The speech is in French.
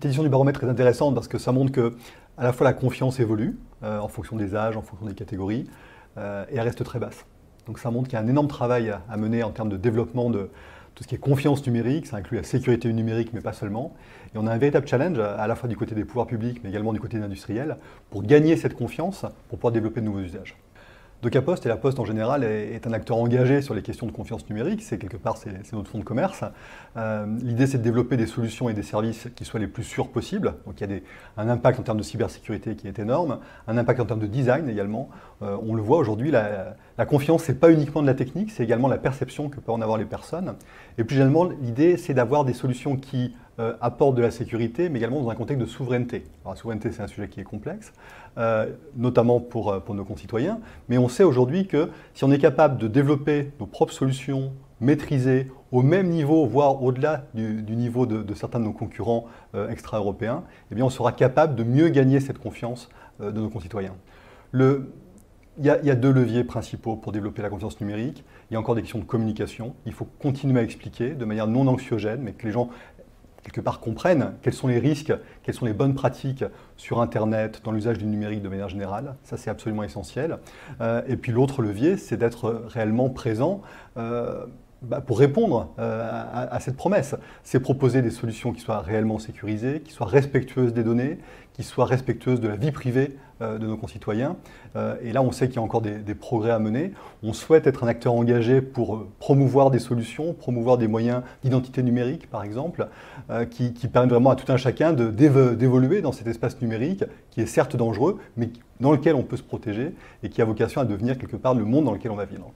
Cette édition du baromètre est intéressante parce que ça montre que à la fois la confiance évolue euh, en fonction des âges, en fonction des catégories, euh, et elle reste très basse. Donc ça montre qu'il y a un énorme travail à, à, mener en termes de développement de tout ce qui est confiance numérique, ça inclut la sécurité numérique, mais pas seulement. Et on a un véritable challenge, à la fois du côté des pouvoirs publics, mais également du côté des industriels, pour gagner cette confiance, pour pouvoir développer de nouveaux usages. DocaPost et la Poste en général est, un acteur engagé sur les questions de confiance numérique. C'est quelque part c'est notre fonds de commerce. Euh, l'idée c'est de développer des solutions et des services qui soient les plus sûrs possibles. Donc il y a un impact en termes de cybersécurité qui est énorme, un impact en termes de design également. Euh, on le voit aujourd'hui, la, la, confiance c'est pas uniquement de la technique, c'est également la perception que peuvent en avoir les personnes. Et plus généralement l'idée c'est d'avoir des solutions qui euh, apporte de la sécurité, mais également dans un contexte de souveraineté. la souveraineté, c'est un sujet qui est complexe, euh, notamment pour, euh, pour nos concitoyens, mais on sait aujourd'hui que si on est capable de développer nos propres solutions, maîtriser au même niveau, voire au-delà du, niveau de, certains de nos concurrents extra-européens, eh bien, on sera capable de mieux gagner cette confiance de nos concitoyens. Le, il il y, a, deux leviers principaux pour développer la confiance numérique. Il y a encore des questions de communication. Il faut continuer à expliquer de manière non anxiogène, mais que les gens quelque part comprennent quels sont les risques, quelles sont les bonnes pratiques sur Internet, dans l'usage du numérique de manière générale. Ça, c'est absolument essentiel. Euh, et puis l'autre levier, c'est d'être réellement présent. Euh, bah, pour répondre euh, à, cette promesse. C'est proposer des solutions qui soient réellement sécurisées, qui soient respectueuses des données, qui soient respectueuses de la vie privée euh, de nos concitoyens. Euh, et là, on sait qu'il y a encore des, progrès à mener. On souhaite être un acteur engagé pour promouvoir des solutions, promouvoir des moyens d'identité numérique, par exemple, qui, permettent vraiment à tout un chacun d'évoluer dans cet espace numérique qui est certes dangereux, mais dans lequel on peut se protéger et qui a vocation à devenir quelque part le monde dans lequel on va vivre.